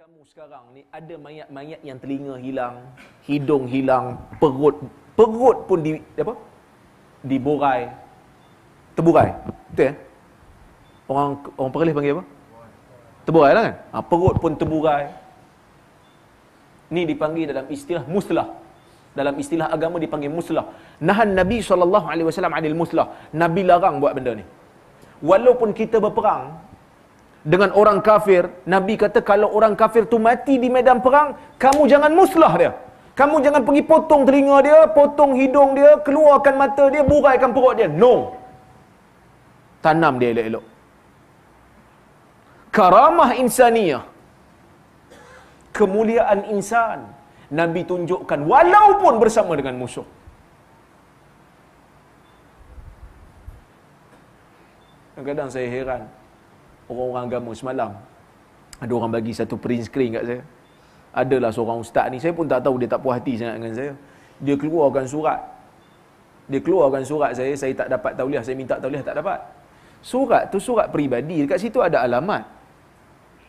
kamu sekarang ni ada mayat-mayat yang telinga hilang, hidung hilang, perut perut pun di apa? Diborai. Terburai. Betul eh? Orang orang perlis panggil apa? Terburai lah kan? Ha, perut pun terburai. Ni dipanggil dalam istilah muslah. Dalam istilah agama dipanggil muslah. Nahan Nabi SAW alaihi wasallam anil muslah. Nabi larang buat benda ni. Walaupun kita berperang, dengan orang kafir, Nabi kata kalau orang kafir tu mati di medan perang, kamu jangan muslah dia. Kamu jangan pergi potong telinga dia, potong hidung dia, keluarkan mata dia, buraikan perut dia. No. Tanam dia elok-elok. Karamah insaniyah. Kemuliaan insan. Nabi tunjukkan walaupun bersama dengan musuh. Kadang-kadang saya heran orang-orang agama semalam. Ada orang bagi satu print screen kat saya. Adalah seorang ustaz ni, saya pun tak tahu dia tak puas hati sangat dengan saya. Dia keluarkan surat. Dia keluarkan surat saya, saya tak dapat tauliah, saya minta tauliah tak dapat. Surat tu surat peribadi, dekat situ ada alamat.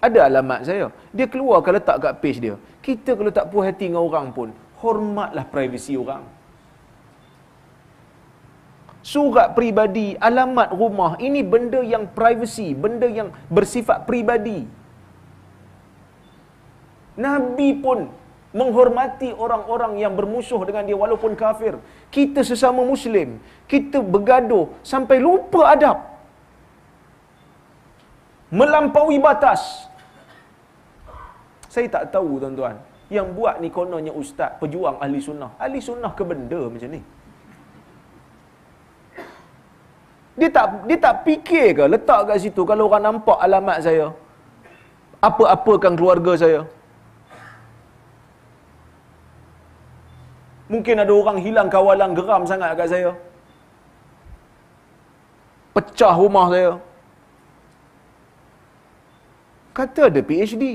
Ada alamat saya. Dia keluar kalau letak kat page dia. Kita kalau tak puas hati dengan orang pun, hormatlah privasi orang surat pribadi, alamat rumah. Ini benda yang privacy, benda yang bersifat pribadi. Nabi pun menghormati orang-orang yang bermusuh dengan dia walaupun kafir. Kita sesama Muslim, kita bergaduh sampai lupa adab. Melampaui batas. Saya tak tahu tuan-tuan. Yang buat ni kononnya ustaz, pejuang ahli sunnah. Ahli sunnah ke benda macam ni? Dia tak dia tak fikir ke letak kat situ kalau orang nampak alamat saya? Apa-apakan keluarga saya? Mungkin ada orang hilang kawalan geram sangat kat saya. Pecah rumah saya. Kata ada PhD.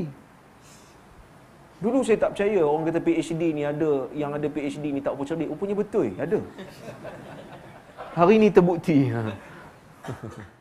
Dulu saya tak percaya orang kata PhD ni ada, yang ada PhD ni tak percaya. cerdik. Rupanya betul, ada. Hari ni terbukti. Ha. Gracias.